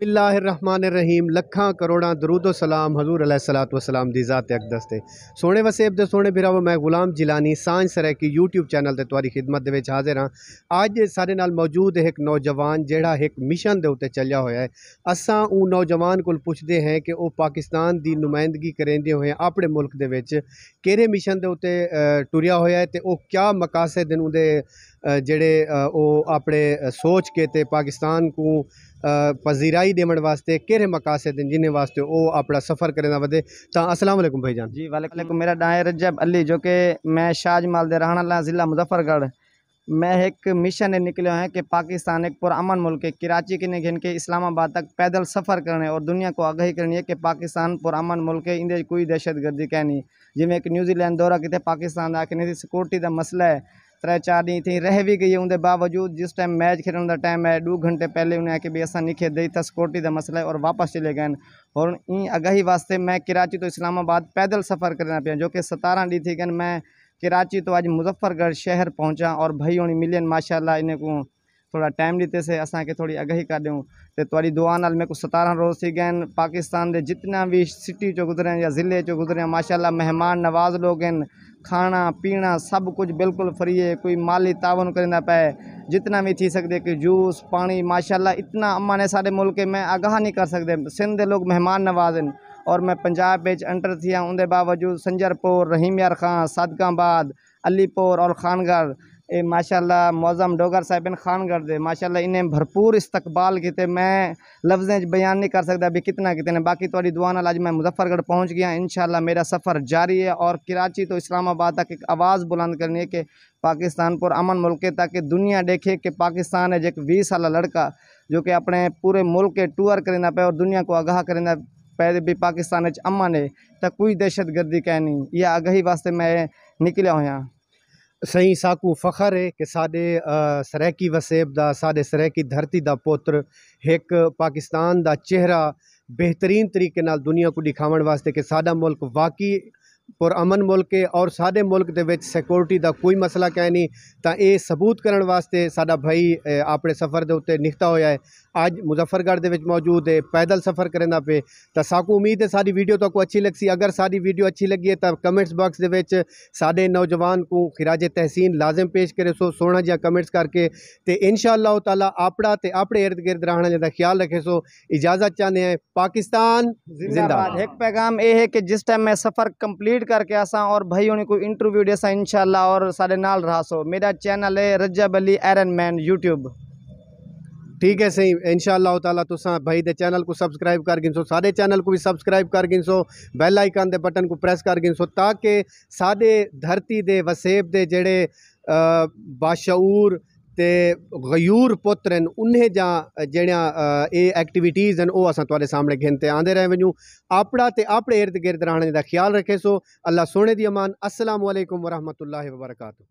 ਬਿਸਮਿਲ੍ਲਾਹਿਰਰਹਿਮਾਨਿਰਰਹੀਮ ਲੱਖਾਂ ਕਰੋੜਾਂ ਦਰੂਦੋ ਸਲਾਮ ਹਜ਼ੂਰ ਅਲੈਹ ਸਲਾਤ ਵਸਲਾਮ ਦੀ ਜ਼ਾਤ ਅਕਦਸ ਤੇ ਸੋਹਣੇ ਵਸੇਬ ਦੇ ਸੋਹਣੇ ਭਰਾਵੋ ਮੈਂ ਗੁਲਾਮ ਜਿਲਾਨੀ ਸਾਂਝ ਸਰੇ ਕੀ YouTube ਚੈਨਲ ਤੇ ਤੁਹਾਡੀ ਖidmat ਦੇ ਵਿੱਚ ਹਾਜ਼ਰ ਹਾਂ ਅੱਜ ਸਾਡੇ ਨਾਲ ਮੌਜੂਦ ਹੈ ਇੱਕ ਨੌਜਵਾਨ ਜਿਹੜਾ ਇੱਕ ਮਿਸ਼ਨ ਦੇ ਉੱਤੇ ਚੱਲਿਆ ਹੋਇਆ ਹੈ ਅਸਾਂ ਉਹ ਨੌਜਵਾਨ ਕੋਲ ਪੁੱਛਦੇ ਹਾਂ ਕਿ ਉਹ ਪਾਕਿਸਤਾਨ ਦੀ ਨੁਮਾਇੰਦਗੀ ਕਰਦੇ ਹੋਏ ਆਪਣੇ ਮੁਲਕ ਦੇ ਵਿੱਚ ਕਿਹੜੇ ਮਿਸ਼ਨ ਦੇ ਉੱਤੇ ਟੁਰਿਆ ਹੋਇਆ ਹੈ ਤੇ ਉਹ ਕਿਆ ਮਕਾਸਦ ਨੇ ਉਹਦੇ जड़े वो अपने सोच के ते पाकिस्तान को पजीराई देव वास्ते कि मकासद जिन्हें वास्ते वो अपना सफ़र करें बदे तो तव्हां भाई जान जी वालेकुम मेरा डाय रजब अली जो कि मैं शाहजमाल दे रहने वाला ज़िला मुजफ्फरगढ़ मैं एक मिशन निकलो है कि पाकिस्तान एक पुरान मुल्क है कराची के ने घिन के इस्लामाबाद तक पैदल सफ़र करने और दुनिया को आगाही करनी है कि पाकिस्तान पुरान मुल्क है इंदे कोई दहशतगर्दी कहनी जिमें एक न्यूजीलैंड दौरा कितने पाकिस्तान का आखिर सिक्योरिटी का मसला है त्रै चार ॾींहं थी रह भी गई उनके बावजूद जिस टाइम मैच खेलने का टाइम है दो घंटे पहले उन्हें आके भी ऐसा नहीं खेल रही सिक्योरिटी का मसला है और वापस चले गए और इन आगाही वास्ते मैं कराची तो इस्लामाबाद पैदल सफ़र करना पे जो कि सतारह डी थी गन मैं कराची तो आज मुजफ्फरगढ़ शहर पहुँचा और भई होनी मिलियन माशाला इन्हें को थोड़ा टाइम असा के थोड़ी अॻे कर दूँ तो त्वरी दुआ नाल मेरे को सतारह रोज़ थी गए पाकिस्तान के जितना भी सिटी चो गुजर या ज़िले चो गुजर माशाला मेहमान नवाज़ लोग खाना पीना सब कुछ बिल्कुल फ्री है कोई माली तावन कर पाए जितना भी थी सकते कि जूस पानी माशाला इतना अमान है सारे मुल्क में आगाह नहीं कर सकते सिंध लोग मेहमान नवाज़ हैं और मैं पंजाब पेज एंटर थी उनके बावजूद संजरपुर रहीम यार खां सादगाबाद अलीपुर और खानगढ़ माशाल्लाह मौज़म डोगर साहिबन खान दे माशाल्लाह इन्हें भरपूर इस्तकबाल किते मैं लफ्ज़ें बयान नहीं कर सकता अभी कितना कितने ने बाकी थोड़ी दुआ नाल अज मैं मुजफ्फरगढ़ पहुँच गया इन मेरा सफ़र जारी है और कराची तो इस्लामाबाद तक एक आवाज़ बुलंद करनी है कि पाकिस्तान पर अमन मुल्क है ताकि दुनिया देखे कि पाकिस्तान है जो एक वी साल लड़का जो कि अपने पूरे मुल्क के टूर करेंदा पे और दुनिया को आगाह करेंदा पे तो भी पाकिस्तान अमन है तो कोई दहशतगर्दी कह नहीं यह आगाही वास्ते मैं निकलिया हुआ सही साकू फखर है कि साढ़े सरैकी वसेब का साढ़े सरैकी धरती का पोत्र एक पाकिस्तान का चेहरा बेहतरीन तरीके दुनिया को दिखाने वास्ते कि साडा मुल्क वाकई पुर अमन मुल्क और सारे मुल्क सिक्योरिटी का कोई मसला क्या नहीं तो यह सबूत करने वास्ते साडा भाई अपने सफ़र के उत्ते निखता होया है अज मुजफ्फरगढ़ मौजूद है पैदल सफ़र करें पे तो साकू उम्मीद है सारी वीडियो तो को अच्छी लग अगर सारी वीडियो अच्छी लगी है तो कमेंट्स बॉक्स के साडे नौजवान को खिराज तहसीन लाजम पेश करे सो सोना जहाँ कमेंट्स करके तो इन शाह तला अपना तो अपने इर्द गिर्द रहने का ख्याल रखे सो इजाजत चाहते हैं पाकिस्तान एक पैगाम यह है कि जिस टाइम मैं सफ़र कंप्लीट कंप्लीट करके आसा और भाइयों को इंटरव्यू डेसा इनशाला और सारे नाल सो मेरा चैनल है Rajab Ali Iron Man YouTube ठीक है सही इन ताला तुसा भाई दे चैनल को सब्सक्राइब कर गिनसो सारे चैनल को भी सब्सक्राइब कर गिनसो बेल आइकन दे बटन को प्रेस कर गिनसो ताकि सादे धरती दे वसेब दे जड़े बाशूर ते गयूर पुत्र उन्हें उन जा जहिड़ा इहे एक्टिविटीज़ हैं वो असां तव्हांजे सामने खिन आते रहे रहिया वञूं आपड़ा ते आपड़े इर्द गिर्द रहने का ख्याल रखे सो अल्लाह सोने दी अमान असलम वरहमत ला वबरकातू